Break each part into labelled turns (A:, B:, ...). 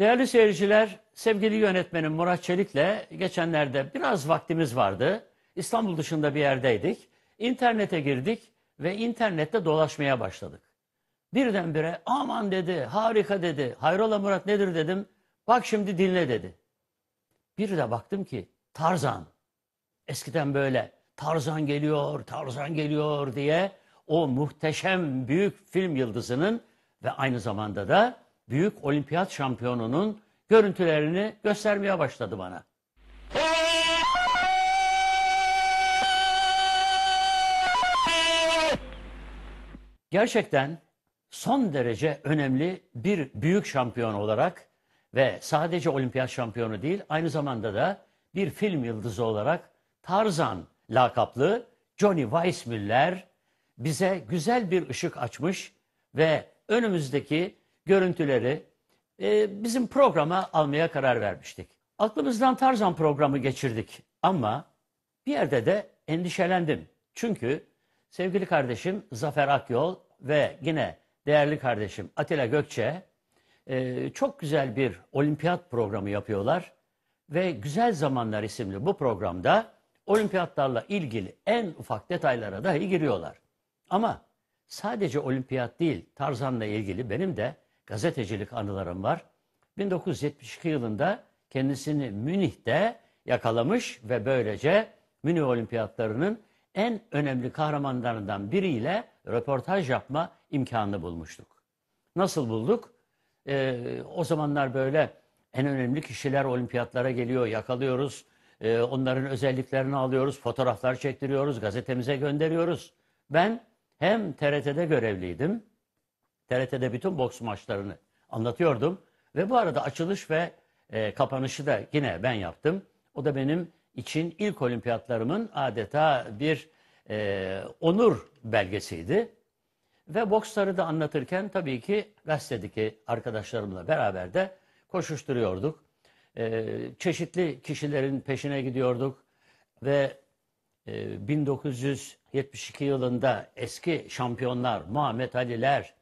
A: Değerli seyirciler, sevgili yönetmenim Murat Çelik'le geçenlerde biraz vaktimiz vardı. İstanbul dışında bir yerdeydik. İnternete girdik ve internette dolaşmaya başladık. Birdenbire aman dedi, harika dedi, hayrola Murat nedir dedim. Bak şimdi dinle dedi. Bir de baktım ki Tarzan. Eskiden böyle Tarzan geliyor, Tarzan geliyor diye o muhteşem büyük film yıldızının ve aynı zamanda da büyük olimpiyat şampiyonunun görüntülerini göstermeye başladı bana. Gerçekten son derece önemli bir büyük şampiyon olarak ve sadece olimpiyat şampiyonu değil aynı zamanda da bir film yıldızı olarak Tarzan lakaplı Johnny Weissmuller bize güzel bir ışık açmış ve önümüzdeki görüntüleri e, bizim programa almaya karar vermiştik. Aklımızdan Tarzan programı geçirdik ama bir yerde de endişelendim. Çünkü sevgili kardeşim Zafer Akyol ve yine değerli kardeşim Atilla Gökçe e, çok güzel bir olimpiyat programı yapıyorlar. Ve Güzel Zamanlar isimli bu programda olimpiyatlarla ilgili en ufak detaylara dahi giriyorlar. Ama sadece olimpiyat değil Tarzan'la ilgili benim de gazetecilik anılarım var. 1972 yılında kendisini Münih'te yakalamış ve böylece Münih Olimpiyatlarının en önemli kahramanlarından biriyle röportaj yapma imkanını bulmuştuk. Nasıl bulduk? Ee, o zamanlar böyle en önemli kişiler olimpiyatlara geliyor, yakalıyoruz. E, onların özelliklerini alıyoruz, fotoğraflar çektiriyoruz, gazetemize gönderiyoruz. Ben hem TRT'de görevliydim TRT'de bütün boks maçlarını anlatıyordum. Ve bu arada açılış ve e, kapanışı da yine ben yaptım. O da benim için ilk olimpiyatlarımın adeta bir e, onur belgesiydi. Ve boksları da anlatırken tabii ki gazetedeki arkadaşlarımla beraber de koşuşturuyorduk. E, çeşitli kişilerin peşine gidiyorduk ve e, 1972 yılında eski şampiyonlar Muhammed Ali'ler,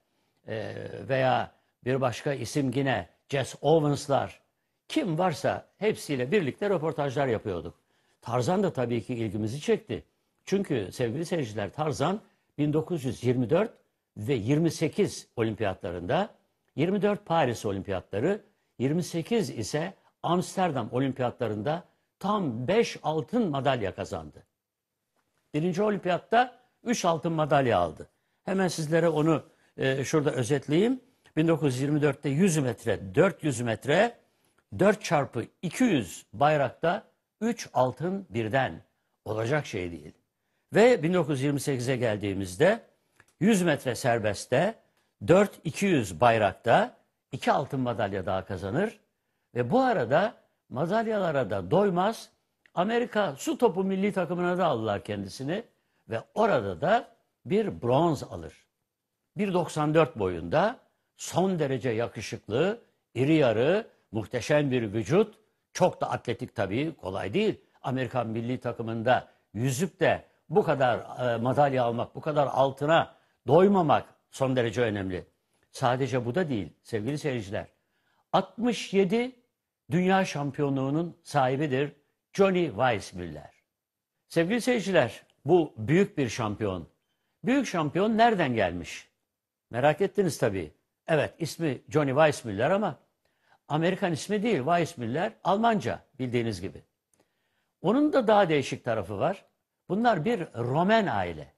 A: e, veya bir başka isim yine Jess Owens'lar kim varsa hepsiyle birlikte röportajlar yapıyorduk. Tarzan da tabii ki ilgimizi çekti. Çünkü sevgili seyirciler Tarzan 1924 ve 28 olimpiyatlarında 24 Paris olimpiyatları 28 ise Amsterdam olimpiyatlarında tam 5 altın madalya kazandı. Birinci olimpiyatta 3 altın madalya aldı. Hemen sizlere onu ee, şurada özetleyeyim. 1924'te 100 metre, 400 metre, 4 çarpı 200 bayrakta 3 altın birden olacak şey değil. Ve 1928'e geldiğimizde 100 metre serbestte 4-200 bayrakta 2 altın madalya daha kazanır. Ve bu arada madalyalara da doymaz Amerika su topu milli takımına da aldılar kendisini ve orada da bir bronz alır. 1.94 boyunda son derece yakışıklı, iri yarı, muhteşem bir vücut. Çok da atletik tabii kolay değil. Amerikan milli takımında yüzüp de bu kadar e, madalya almak, bu kadar altına doymamak son derece önemli. Sadece bu da değil sevgili seyirciler. 67 dünya şampiyonluğunun sahibidir Johnny Weissmuller. Sevgili seyirciler bu büyük bir şampiyon. Büyük şampiyon nereden gelmiş? Merak ettiniz tabii. Evet ismi Johnny Weissmüller ama Amerikan ismi değil Weissmüller Almanca bildiğiniz gibi. Onun da daha değişik tarafı var. Bunlar bir Roman aile.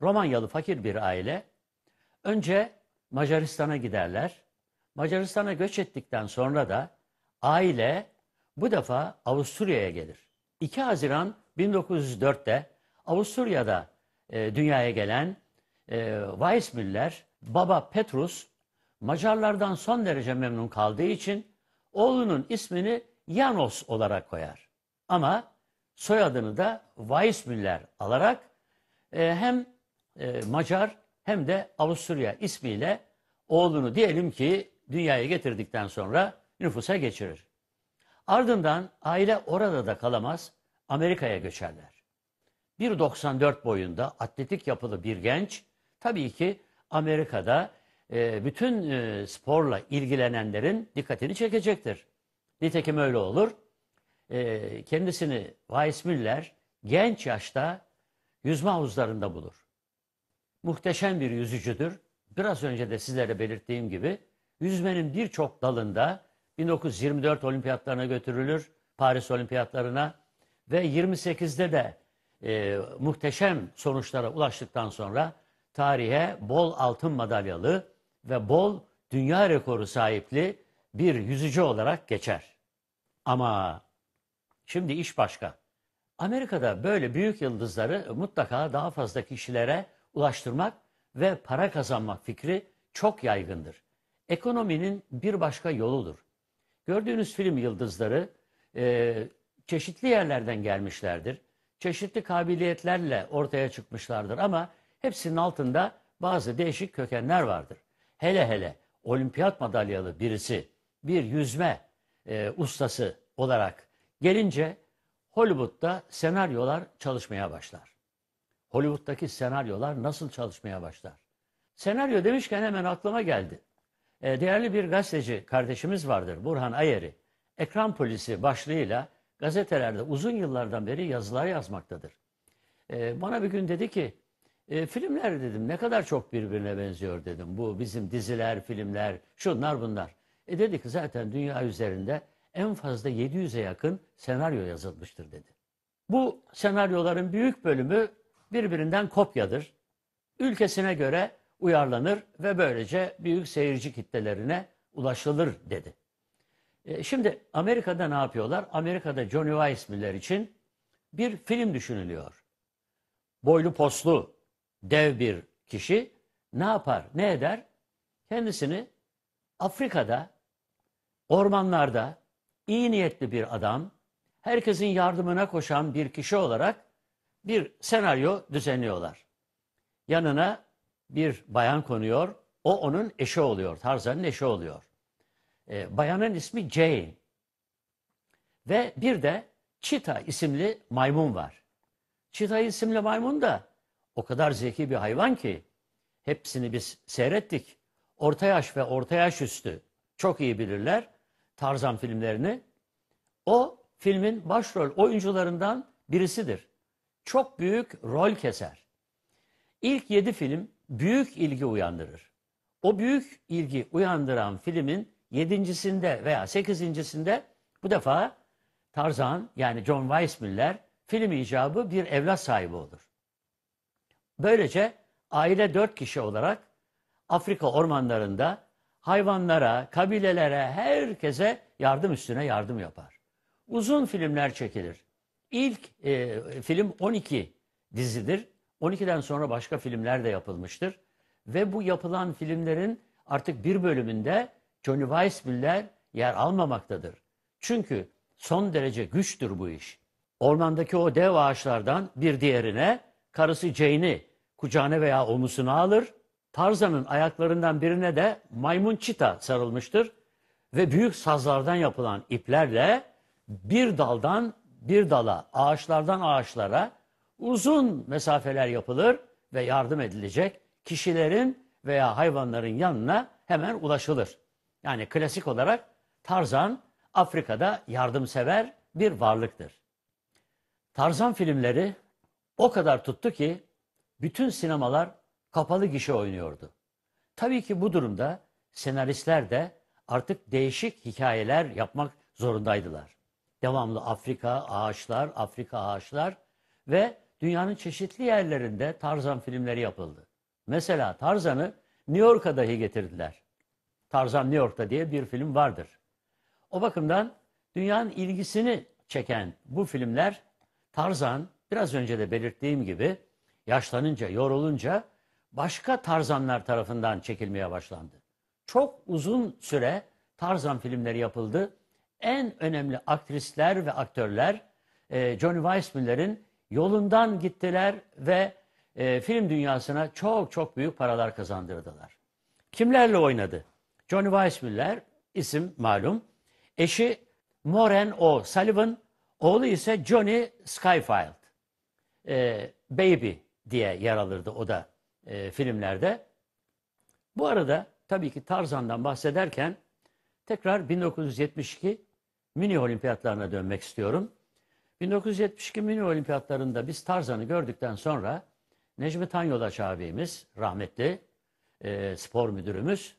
A: Romanyalı fakir bir aile. Önce Macaristan'a giderler. Macaristan'a göç ettikten sonra da aile bu defa Avusturya'ya gelir. 2 Haziran 1904'te Avusturya'da e, dünyaya gelen e, Weissmüller baba Petrus Macarlardan son derece memnun kaldığı için oğlunun ismini Janos olarak koyar. Ama soyadını da Weissmüller alarak e, hem e, Macar hem de Avusturya ismiyle oğlunu diyelim ki dünyaya getirdikten sonra nüfusa geçirir. Ardından aile orada da kalamaz, Amerika'ya göçerler. 1.94 boyunda atletik yapılı bir genç tabii ki Amerika'da e, bütün e, sporla ilgilenenlerin dikkatini çekecektir. Nitekim öyle olur. E, kendisini Weissmüller genç yaşta yüzme havuzlarında bulur. Muhteşem bir yüzücüdür. Biraz önce de sizlere belirttiğim gibi yüzmenin birçok dalında 1924 olimpiyatlarına götürülür, Paris olimpiyatlarına ve 28'de de e, muhteşem sonuçlara ulaştıktan sonra tarihe bol altın madalyalı ve bol dünya rekoru sahipli bir yüzücü olarak geçer. Ama şimdi iş başka. Amerika'da böyle büyük yıldızları mutlaka daha fazla kişilere ulaştırmak ve para kazanmak fikri çok yaygındır. Ekonominin bir başka yoludur. Gördüğünüz film yıldızları e, çeşitli yerlerden gelmişlerdir. Çeşitli kabiliyetlerle ortaya çıkmışlardır ama Hepsinin altında bazı değişik kökenler vardır. Hele hele olimpiyat madalyalı birisi bir yüzme e, ustası olarak gelince Hollywood'da senaryolar çalışmaya başlar. Hollywood'daki senaryolar nasıl çalışmaya başlar? Senaryo demişken hemen aklıma geldi. E, değerli bir gazeteci kardeşimiz vardır Burhan Ayeri. Ekran polisi başlığıyla gazetelerde uzun yıllardan beri yazılar yazmaktadır. E, bana bir gün dedi ki e, filmler dedim ne kadar çok birbirine benziyor dedim. Bu bizim diziler, filmler, şunlar bunlar. E dedi ki zaten dünya üzerinde en fazla 700'e yakın senaryo yazılmıştır dedi. Bu senaryoların büyük bölümü birbirinden kopyadır. Ülkesine göre uyarlanır ve böylece büyük seyirci kitlelerine ulaşılır dedi. E, şimdi Amerika'da ne yapıyorlar? Amerika'da Johnny Weissmiller için bir film düşünülüyor. Boylu poslu, dev bir kişi ne yapar, ne eder? Kendisini Afrika'da, ormanlarda iyi niyetli bir adam, herkesin yardımına koşan bir kişi olarak bir senaryo düzenliyorlar. Yanına bir bayan konuyor, o onun eşi oluyor, Tarzan'ın eşi oluyor. E, bayanın ismi Jane. Ve bir de Çita isimli maymun var. Çita isimli maymun da o kadar zeki bir hayvan ki hepsini biz seyrettik. Orta yaş ve orta yaş üstü çok iyi bilirler Tarzan filmlerini. O filmin başrol oyuncularından birisidir. Çok büyük rol keser. İlk yedi film büyük ilgi uyandırır. O büyük ilgi uyandıran filmin yedincisinde veya sekizincisinde bu defa Tarzan yani John Weissmuller film icabı bir evlat sahibi olur. Böylece aile dört kişi olarak Afrika ormanlarında hayvanlara, kabilelere, herkese yardım üstüne yardım yapar. Uzun filmler çekilir. İlk e, film 12 dizidir. 12'den sonra başka filmler de yapılmıştır. Ve bu yapılan filmlerin artık bir bölümünde Johnny Weissmuller yer almamaktadır. Çünkü son derece güçtür bu iş. Ormandaki o dev ağaçlardan bir diğerine karısı Jane'i kucağına veya omuzuna alır. Tarzan'ın ayaklarından birine de maymun çita sarılmıştır ve büyük sazlardan yapılan iplerle bir daldan bir dala, ağaçlardan ağaçlara uzun mesafeler yapılır ve yardım edilecek kişilerin veya hayvanların yanına hemen ulaşılır. Yani klasik olarak Tarzan Afrika'da yardımsever bir varlıktır. Tarzan filmleri o kadar tuttu ki bütün sinemalar kapalı gişe oynuyordu. Tabii ki bu durumda senaristler de artık değişik hikayeler yapmak zorundaydılar. Devamlı Afrika ağaçlar, Afrika ağaçlar ve dünyanın çeşitli yerlerinde Tarzan filmleri yapıldı. Mesela Tarzan'ı New York'a dahi getirdiler. Tarzan New York'ta diye bir film vardır. O bakımdan dünyanın ilgisini çeken bu filmler Tarzan, Biraz önce de belirttiğim gibi yaşlanınca, yorulunca başka Tarzanlar tarafından çekilmeye başlandı. Çok uzun süre Tarzan filmleri yapıldı. En önemli aktrisler ve aktörler e, Johnny Weissmuller'in yolundan gittiler ve e, film dünyasına çok çok büyük paralar kazandırdılar. Kimlerle oynadı? Johnny Weissmuller isim malum. Eşi Moren O. Sullivan, oğlu ise Johnny Skyfile e, Baby diye yer alırdı o da e, filmlerde. Bu arada tabii ki Tarzan'dan bahsederken tekrar 1972 mini olimpiyatlarına dönmek istiyorum. 1972 mini olimpiyatlarında biz Tarzan'ı gördükten sonra Necmi Tanyolaç abimiz rahmetli e, spor müdürümüz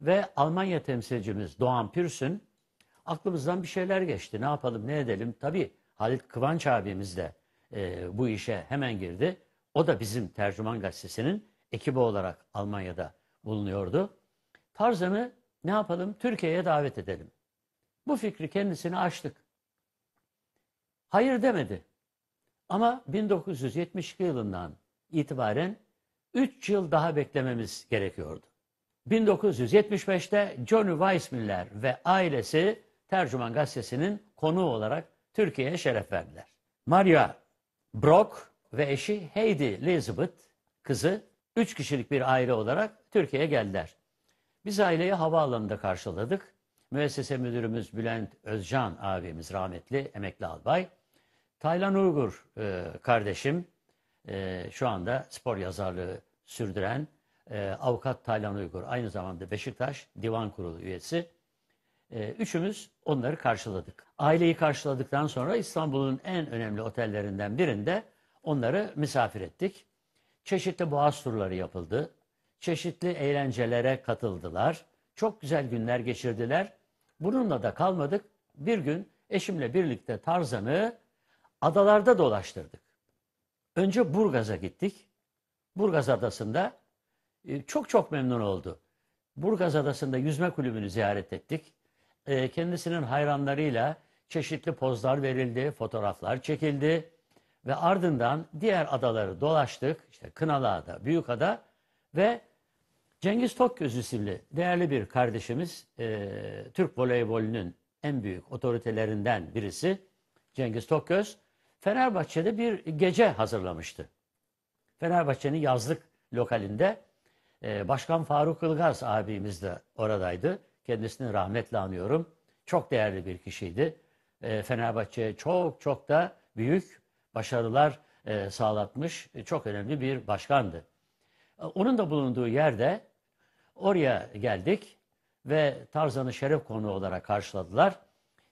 A: ve Almanya temsilcimiz Doğan Pürsün aklımızdan bir şeyler geçti. Ne yapalım ne edelim? Tabii Halit Kıvanç abimiz de e, bu işe hemen girdi. O da bizim Tercüman Gazetesi'nin ekibi olarak Almanya'da bulunuyordu. Tarzan'ı ne yapalım? Türkiye'ye davet edelim. Bu fikri kendisine açtık. Hayır demedi. Ama 1972 yılından itibaren 3 yıl daha beklememiz gerekiyordu. 1975'te Johnny Weissmiller ve ailesi Tercüman Gazetesi'nin konuğu olarak Türkiye'ye şeref verdiler. Maria Brock ve eşi Heidi Elizabeth kızı üç kişilik bir aile olarak Türkiye'ye geldiler. Biz aileyi havaalanında karşıladık. Müessese müdürümüz Bülent Özcan abimiz rahmetli emekli albay. Taylan Uygur e, kardeşim e, şu anda spor yazarlığı sürdüren e, avukat Taylan Uygur aynı zamanda Beşiktaş Divan Kurulu üyesi. Ee, üçümüz onları karşıladık. Aileyi karşıladıktan sonra İstanbul'un en önemli otellerinden birinde onları misafir ettik. Çeşitli boğaz turları yapıldı. Çeşitli eğlencelere katıldılar. Çok güzel günler geçirdiler. Bununla da kalmadık. Bir gün eşimle birlikte Tarzan'ı adalarda dolaştırdık. Önce Burgaz'a gittik. Burgaz Adası'nda e, çok çok memnun oldu. Burgaz Adası'nda yüzme kulübünü ziyaret ettik e, kendisinin hayranlarıyla çeşitli pozlar verildi, fotoğraflar çekildi ve ardından diğer adaları dolaştık. İşte Kınalıada, Büyükada ve Cengiz Tokgöz isimli değerli bir kardeşimiz, e, Türk voleybolünün en büyük otoritelerinden birisi Cengiz Tokgöz, Fenerbahçe'de bir gece hazırlamıştı. Fenerbahçe'nin yazlık lokalinde e, Başkan Faruk Ilgaz abimiz de oradaydı kendisini rahmetle anıyorum. Çok değerli bir kişiydi. E, Fenerbahçe'ye çok çok da büyük başarılar e, sağlatmış e, çok önemli bir başkandı. E, onun da bulunduğu yerde oraya geldik ve Tarzan'ı şeref konu olarak karşıladılar.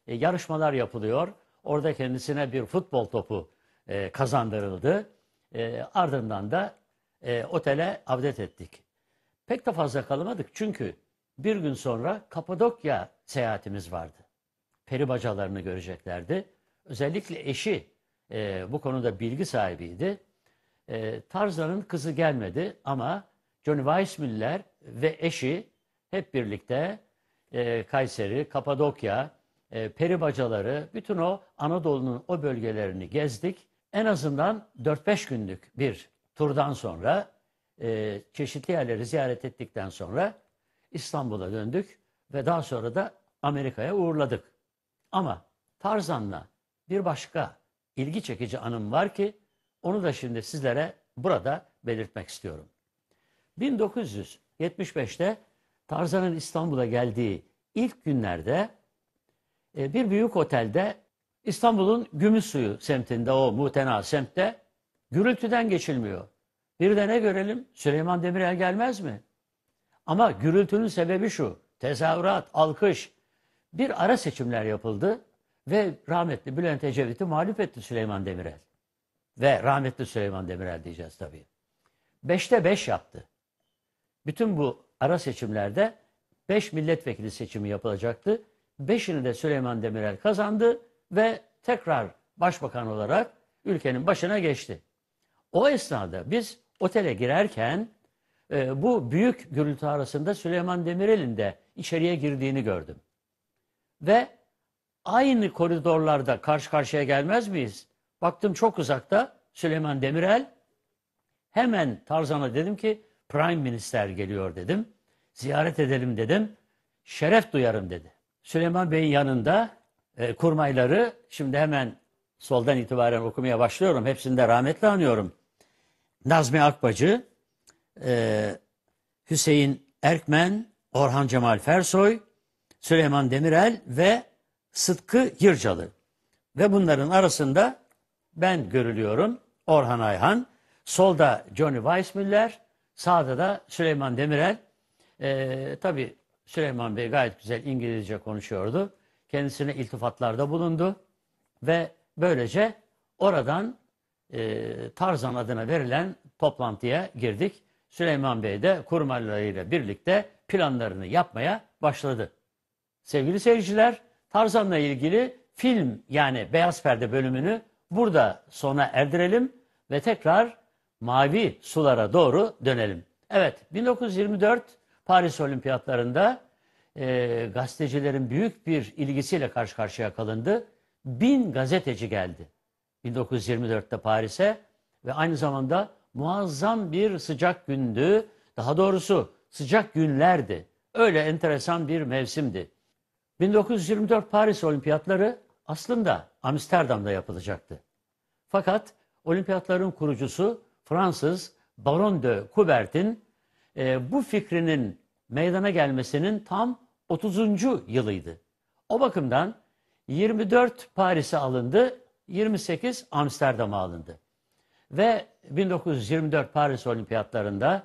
A: E, yarışmalar yapılıyor. Orada kendisine bir futbol topu kazandırıldı. ardından da otele avdet ettik. Pek de fazla kalamadık çünkü bir gün sonra Kapadokya seyahatimiz vardı. Peri bacalarını göreceklerdi. Özellikle eşi e, bu konuda bilgi sahibiydi. E, Tarzan'ın kızı gelmedi ama Johnny Weissmuller ve eşi hep birlikte e, Kayseri, Kapadokya, e, peri bacaları, bütün o Anadolu'nun o bölgelerini gezdik. En azından 4-5 günlük bir turdan sonra e, çeşitli yerleri ziyaret ettikten sonra İstanbul'a döndük ve daha sonra da Amerika'ya uğurladık. Ama Tarzan'la bir başka ilgi çekici anım var ki onu da şimdi sizlere burada belirtmek istiyorum. 1975'te Tarzan'ın İstanbul'a geldiği ilk günlerde e, bir büyük otelde İstanbul'un Gümüşsuyu semtinde o mutena semtte gürültüden geçilmiyor. Bir de ne görelim Süleyman Demirel gelmez mi? Ama gürültünün sebebi şu. Tezahürat, alkış. Bir ara seçimler yapıldı ve rahmetli Bülent Ecevit'i mağlup etti Süleyman Demirel. Ve rahmetli Süleyman Demirel diyeceğiz tabii. Beşte beş yaptı. Bütün bu ara seçimlerde beş milletvekili seçimi yapılacaktı. Beşini de Süleyman Demirel kazandı ve tekrar başbakan olarak ülkenin başına geçti. O esnada biz otele girerken e, bu büyük gürültü arasında Süleyman Demirel'in de içeriye girdiğini gördüm. Ve aynı koridorlarda karşı karşıya gelmez miyiz? Baktım çok uzakta Süleyman Demirel. Hemen Tarzan'a dedim ki Prime Minister geliyor dedim. Ziyaret edelim dedim. Şeref duyarım dedi. Süleyman Bey'in yanında e, kurmayları şimdi hemen soldan itibaren okumaya başlıyorum. Hepsini de rahmetle anıyorum. Nazmi Akbacı, e, Hüseyin Erkmen, Orhan Cemal Fersoy, Süleyman Demirel ve Sıtkı Yırcalı. Ve bunların arasında ben görülüyorum. Orhan Ayhan. Solda Johnny Weissmüller. Sağda da Süleyman Demirel. Ee, tabii Süleyman Bey gayet güzel İngilizce konuşuyordu. Kendisine iltifatlarda bulundu. Ve böylece oradan e, Tarzan adına verilen toplantıya girdik. Süleyman Bey de kurmaylarıyla birlikte planlarını yapmaya başladı. Sevgili seyirciler, Tarzan'la ilgili film yani Beyaz Perde bölümünü burada sona erdirelim ve tekrar mavi sulara doğru dönelim. Evet, 1924 Paris Olimpiyatlarında e, gazetecilerin büyük bir ilgisiyle karşı karşıya kalındı. Bin gazeteci geldi 1924'te Paris'e ve aynı zamanda muazzam bir sıcak gündü. Daha doğrusu sıcak günlerdi. Öyle enteresan bir mevsimdi. 1924 Paris Olimpiyatları aslında Amsterdam'da yapılacaktı. Fakat olimpiyatların kurucusu Fransız Baron de Coubertin e, bu fikrinin meydana gelmesinin tam 30. yılıydı. O bakımdan 24 Paris'e alındı, 28 Amsterdam'a alındı. Ve 1924 Paris Olimpiyatlarında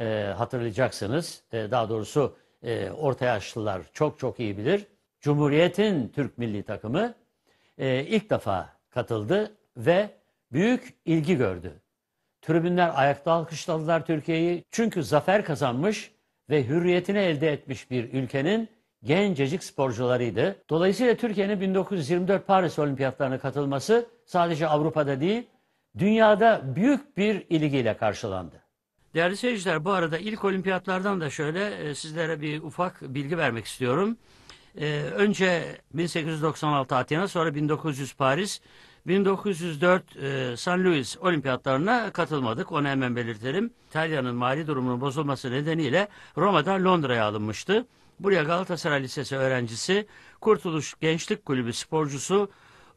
A: e, hatırlayacaksınız. E, daha doğrusu e, orta yaşlılar çok çok iyi bilir. Cumhuriyet'in Türk milli takımı e, ilk defa katıldı ve büyük ilgi gördü. Tribünler ayakta alkışladılar Türkiye'yi. Çünkü zafer kazanmış ve hürriyetini elde etmiş bir ülkenin gencecik sporcularıydı. Dolayısıyla Türkiye'nin 1924 Paris Olimpiyatlarına katılması sadece Avrupa'da değil, dünyada büyük bir ilgiyle karşılandı. Değerli seyirciler bu arada ilk olimpiyatlardan da şöyle e, sizlere bir ufak bilgi vermek istiyorum. E, önce 1896 Atina sonra 1900 Paris 1904 e, San Luis olimpiyatlarına katılmadık. Onu hemen belirtelim. İtalya'nın mali durumunun bozulması nedeniyle Roma'dan Londra'ya alınmıştı. Buraya Galatasaray Lisesi öğrencisi, Kurtuluş Gençlik Kulübü sporcusu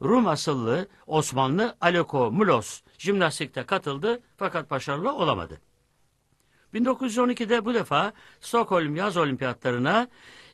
A: Rum asıllı Osmanlı Aleko Mulos jimnastikte katıldı fakat başarılı olamadı. 1912'de bu defa Stockholm Yaz Olimpiyatlarına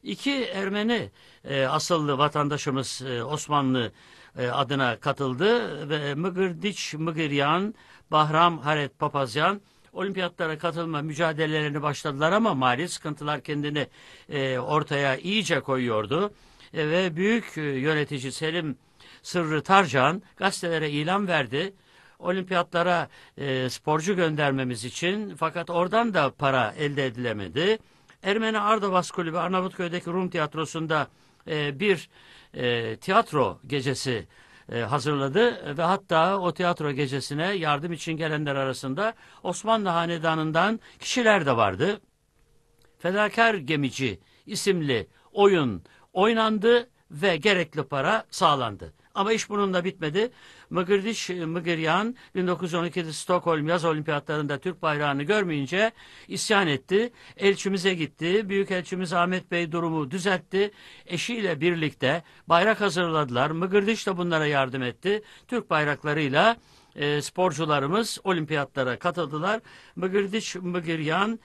A: iki Ermeni e, asıllı vatandaşımız e, Osmanlı e, adına katıldı ve Mıgırdiç Mıgıryan, Bahram Haret Papazyan olimpiyatlara katılma mücadelelerini başladılar ama mali sıkıntılar kendini e, ortaya iyice koyuyordu. E, ve büyük e, yönetici Selim Sırrı Tarcan gazetelere ilan verdi. Olimpiyatlara e, sporcu göndermemiz için fakat oradan da para elde edilemedi. Ermeni Ardavas Kulübü Arnavutköy'deki Rum tiyatrosunda e, bir e, tiyatro gecesi e, hazırladı ve hatta o tiyatro gecesine yardım için gelenler arasında Osmanlı Hanedanı'ndan kişiler de vardı. Fedakar Gemici isimli oyun oynandı ve gerekli para sağlandı. Ama iş bununla bitmedi. Mıgırdiş e, Mıgıryan 1912'de Stockholm yaz olimpiyatlarında Türk bayrağını görmeyince isyan etti. Elçimize gitti. Büyükelçimiz Ahmet Bey durumu düzeltti. Eşiyle birlikte bayrak hazırladılar. Mıgırdiş de bunlara yardım etti. Türk bayraklarıyla e, sporcularımız olimpiyatlara katıldılar. Mıgırdiç Mıgıryan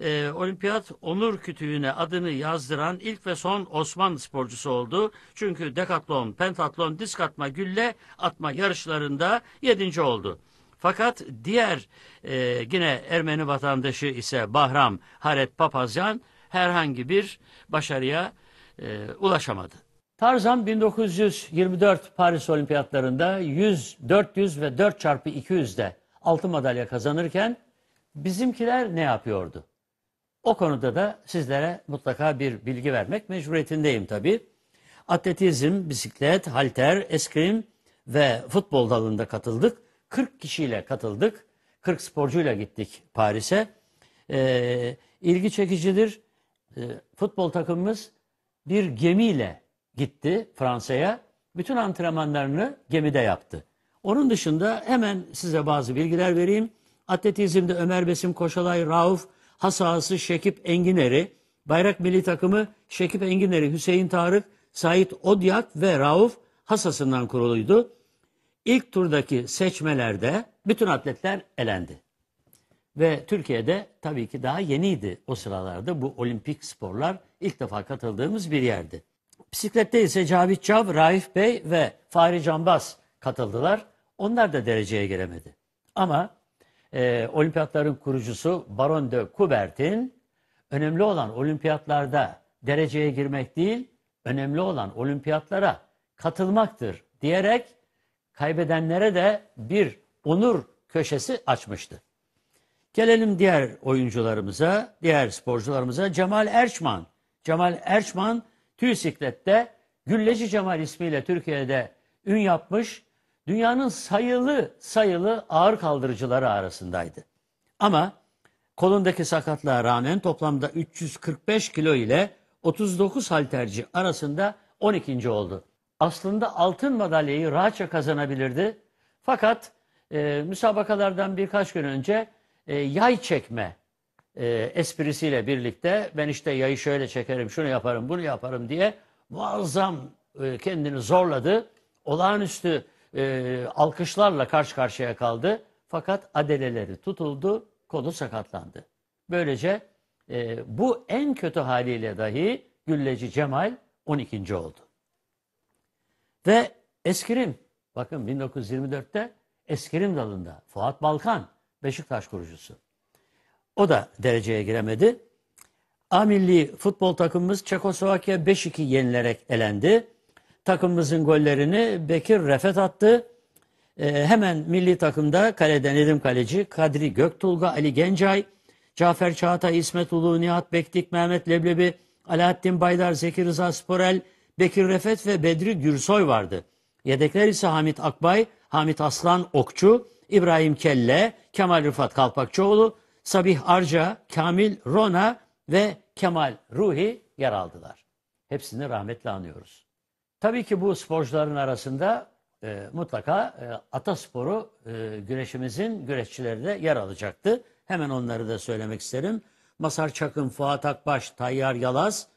A: e, olimpiyat onur kütüğüne adını yazdıran ilk ve son Osmanlı sporcusu oldu. Çünkü dekatlon, pentatlon, disk atma, gülle atma yarışlarında yedinci oldu. Fakat diğer e, yine Ermeni vatandaşı ise Bahram Haret Papazyan herhangi bir başarıya e, ulaşamadı. Tarzan 1924 Paris Olimpiyatlarında 100, 400 ve 4 çarpı 200'de altın madalya kazanırken bizimkiler ne yapıyordu? O konuda da sizlere mutlaka bir bilgi vermek mecburiyetindeyim tabii. Atletizm, bisiklet, halter, eskrim ve futbol dalında katıldık. 40 kişiyle katıldık. 40 sporcuyla gittik Paris'e. Ee, ilgi çekicidir. Ee, futbol takımımız bir gemiyle gitti Fransa'ya. Bütün antrenmanlarını gemide yaptı. Onun dışında hemen size bazı bilgiler vereyim. Atletizmde Ömer Besim Koşalay, Rauf, Hasası Şekip Enginer'i, bayrak milli takımı Şekip Enginer'i, Hüseyin Tarık, Sait Odyak ve Rauf hasasından kuruluydu. İlk turdaki seçmelerde bütün atletler elendi. Ve Türkiye'de tabii ki daha yeniydi o sıralarda bu olimpik sporlar ilk defa katıldığımız bir yerdi. Bisiklette ise Cavit Çav, Raif Bey ve Fahri Canbaz katıldılar. Onlar da dereceye giremedi. Ama e, olimpiyatların kurucusu Baron de Coubertin önemli olan olimpiyatlarda dereceye girmek değil, önemli olan olimpiyatlara katılmaktır diyerek kaybedenlere de bir onur köşesi açmıştı. Gelelim diğer oyuncularımıza, diğer sporcularımıza. Cemal Erçman. Cemal Erçman tüy TÜİSİKLET'te Gülleci Cemal ismiyle Türkiye'de ün yapmış dünyanın sayılı sayılı ağır kaldırıcıları arasındaydı. Ama kolundaki sakatlığa rağmen toplamda 345 kilo ile 39 halterci arasında 12. oldu. Aslında altın madalyayı rahatça kazanabilirdi. Fakat e, müsabakalardan birkaç gün önce e, yay çekme e, esprisiyle birlikte ben işte yayı şöyle çekerim, şunu yaparım, bunu yaparım diye muazzam e, kendini zorladı. Olağanüstü e, alkışlarla karşı karşıya kaldı. Fakat adeleleri tutuldu, kolu sakatlandı. Böylece e, bu en kötü haliyle dahi Gülleci Cemal 12. oldu. Ve eskirim bakın 1924'te eskirim dalında Fuat Balkan Beşiktaş kurucusu. O da dereceye giremedi. A milli futbol takımımız Çekoslovakya 5-2 yenilerek elendi takımımızın gollerini Bekir Refet attı. E, hemen milli takımda kaleden Nedim Kaleci, Kadri Göktulga, Ali Gencay, Cafer Çağatay, İsmet Ulu, Nihat Bektik, Mehmet Leblebi, Alaaddin Baydar, Zeki Rıza Sporel, Bekir Refet ve Bedri Gürsoy vardı. Yedekler ise Hamit Akbay, Hamit Aslan Okçu, İbrahim Kelle, Kemal Rıfat Kalpakçıoğlu, Sabih Arca, Kamil Rona ve Kemal Ruhi yer aldılar. Hepsini rahmetle anıyoruz. Tabii ki bu sporcuların arasında e, mutlaka e, Atasporu e, güreşimizin güreşçileri de yer alacaktı. Hemen onları da söylemek isterim. Masar Çakın, Fuat Akbaş, Tayyar Yalaz,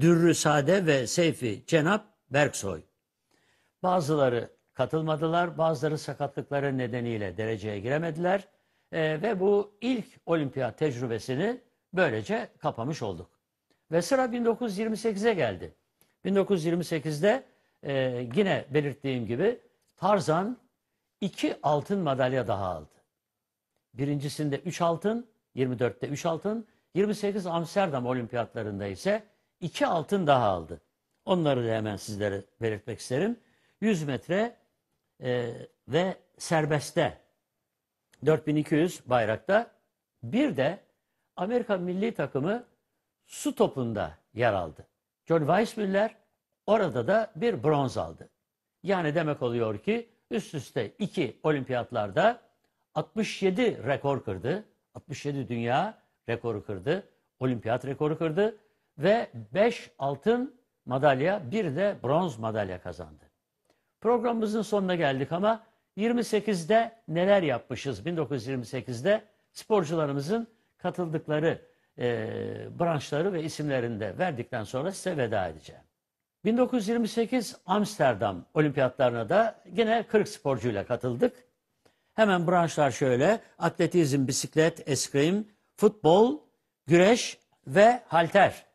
A: Dürrü Sade ve Seyfi Cenap Berksoy. Bazıları katılmadılar, bazıları sakatlıkları nedeniyle dereceye giremediler. E, ve bu ilk olimpiyat tecrübesini böylece kapamış olduk. Ve sıra 1928'e geldi. 1928'de e, yine belirttiğim gibi Tarzan iki altın madalya daha aldı. Birincisinde 3 altın, 24'te 3 altın, 28 Amsterdam olimpiyatlarında ise 2 altın daha aldı. Onları da hemen sizlere belirtmek isterim. 100 metre e, ve serbestte 4200 bayrakta bir de Amerika milli takımı su topunda yer aldı. John Weissmuller orada da bir bronz aldı. Yani demek oluyor ki üst üste iki olimpiyatlarda 67 rekor kırdı. 67 dünya rekoru kırdı. Olimpiyat rekoru kırdı. Ve 5 altın madalya bir de bronz madalya kazandı. Programımızın sonuna geldik ama 28'de neler yapmışız? 1928'de sporcularımızın katıldıkları e, branşları ve isimlerini de verdikten sonra size veda edeceğim. 1928 Amsterdam olimpiyatlarına da yine 40 sporcuyla katıldık. Hemen branşlar şöyle. Atletizm, bisiklet, eskrim, futbol, güreş ve halter.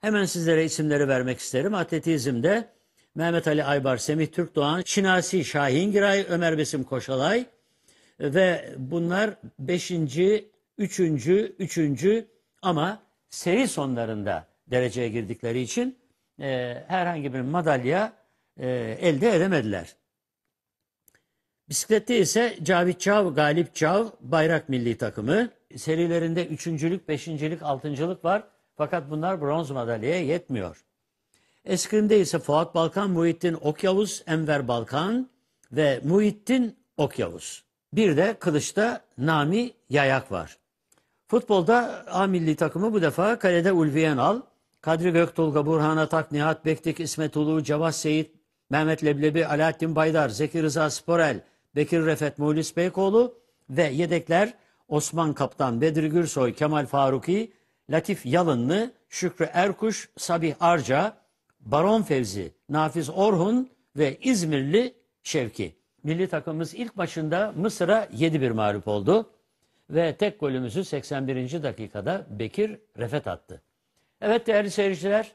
A: Hemen sizlere isimleri vermek isterim. Atletizmde Mehmet Ali Aybar, Semih Türkdoğan, Çinasi Şahin Şahingiray, Ömer Besim Koşalay ve bunlar 5 üçüncü, üçüncü ama seri sonlarında dereceye girdikleri için e, herhangi bir madalya e, elde edemediler. Bisiklette ise Cavit Çav, Galip Çav, Bayrak Milli Takımı. Serilerinde üçüncülük, beşincilik, altıncılık var. Fakat bunlar bronz madalyaya yetmiyor. Eskrimde ise Fuat Balkan, Muhittin Okyavuz, Enver Balkan ve Muhittin Okyavuz. Bir de kılıçta Nami Yayak var. Futbolda A milli takımı bu defa kalede Ulviye'n al, Kadri Göktolga, Burhan Atak, Nihat Bektik, İsmet Ulu, Cevaz Seyit, Mehmet Leblebi, Alaaddin Baydar, Zeki Rıza Sporel, Bekir Refet, Muhlis Beykoğlu ve yedekler Osman Kaptan, Bedri Gürsoy, Kemal Faruki, Latif Yalınlı, Şükrü Erkuş, Sabih Arca, Baron Fevzi, Nafiz Orhun ve İzmirli Şevki. Milli takımımız ilk maçında Mısır'a 7-1 mağlup oldu ve tek golümüzü 81. dakikada Bekir Refet attı. Evet değerli seyirciler,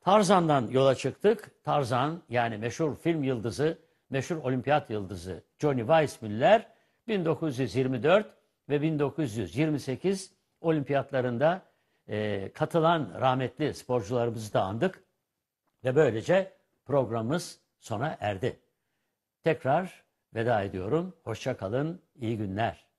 A: Tarzan'dan yola çıktık. Tarzan yani meşhur film yıldızı, meşhur olimpiyat yıldızı Johnny Weissmuller 1924 ve 1928 olimpiyatlarında e, katılan rahmetli sporcularımızı da andık. Ve böylece programımız sona erdi. Tekrar veda ediyorum. Hoşça kalın, iyi günler.